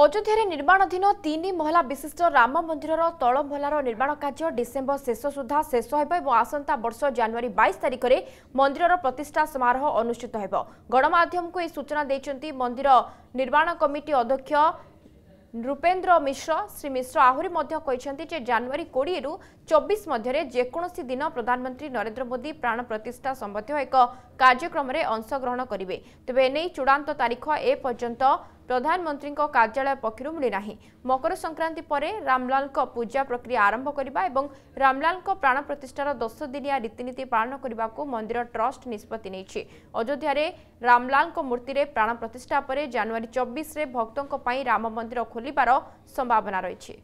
ଅଯୋଧ୍ୟାରେ ନିର୍ମାଣାଧୀନ ତିନି ମହଲା ବିଶିଷ୍ଟ ରାମ ମନ୍ଦିରର ତଳମହଲାର ନିର୍ମାଣ କାର୍ଯ୍ୟ ଡିସେମ୍ବର ଶେଷ ସୁଦ୍ଧା ଶେଷ ହେବ ଏବଂ ଆସନ୍ତା ବର୍ଷ ଜାନୁଆରୀ ବାଇଶ ତାରିଖରେ ମନ୍ଦିରର ପ୍ରତିଷ୍ଠା ସମାରୋହ ଅନୁଷ୍ଠିତ ହେବ ଗଣମାଧ୍ୟମକୁ ଏହି ସୂଚନା ଦେଇଛନ୍ତି ମନ୍ଦିର ନିର୍ମାଣ କମିଟି ଅଧ୍ୟକ୍ଷ ନୃପେନ୍ଦ୍ର ମିଶ୍ର ଶ୍ରୀ ମିଶ୍ର ଆହୁରି ମଧ୍ୟ କହିଛନ୍ତି ଯେ ଜାନୁଆରୀ କୋଡ଼ିଏରୁ ଚବିଶ ମଧ୍ୟରେ ଯେକୌଣସି ଦିନ ପ୍ରଧାନମନ୍ତ୍ରୀ ନରେନ୍ଦ୍ର ମୋଦି ପ୍ରାଣ ପ୍ରତିଷ୍ଠା ସମ୍ବନ୍ଧୀୟ ଏକ କାର୍ଯ୍ୟକ୍ରମରେ ଅଂଶଗ୍ରହଣ କରିବେ ତେବେ ଏନେଇ ଚୂଡ଼ାନ୍ତ ତାରିଖ ଏପର୍ଯ୍ୟନ୍ତ ପ୍ରଧାନମନ୍ତ୍ରୀଙ୍କ କାର୍ଯ୍ୟାଳୟ ପକ୍ଷରୁ ମିଳିନାହିଁ ମକର ସଂକ୍ରାନ୍ତି ପରେ ରାମଲାଲଙ୍କ ପୂଜା ପ୍ରକ୍ରିୟା ଆରମ୍ଭ କରିବା ଏବଂ ରାମଲାଲଙ୍କ ପ୍ରାଣ ପ୍ରତିଷ୍ଠାର ଦଶଦିନିଆ ରୀତିନୀତି ପାଳନ କରିବାକୁ ମନ୍ଦିର ଟ୍ରଷ୍ଟ ନିଷ୍ପତ୍ତି ନେଇଛି ଅଯୋଧ୍ୟାରେ ରାମଲାଲଙ୍କ ମୂର୍ତ୍ତିରେ ପ୍ରାଣ ପ୍ରତିଷ୍ଠା ପରେ ଜାନୁଆରୀ ଚବିଶରେ ଭକ୍ତଙ୍କ ପାଇଁ ରାମ ମନ୍ଦିର ଖୋଲିବାର ସମ୍ଭାବନା ରହିଛି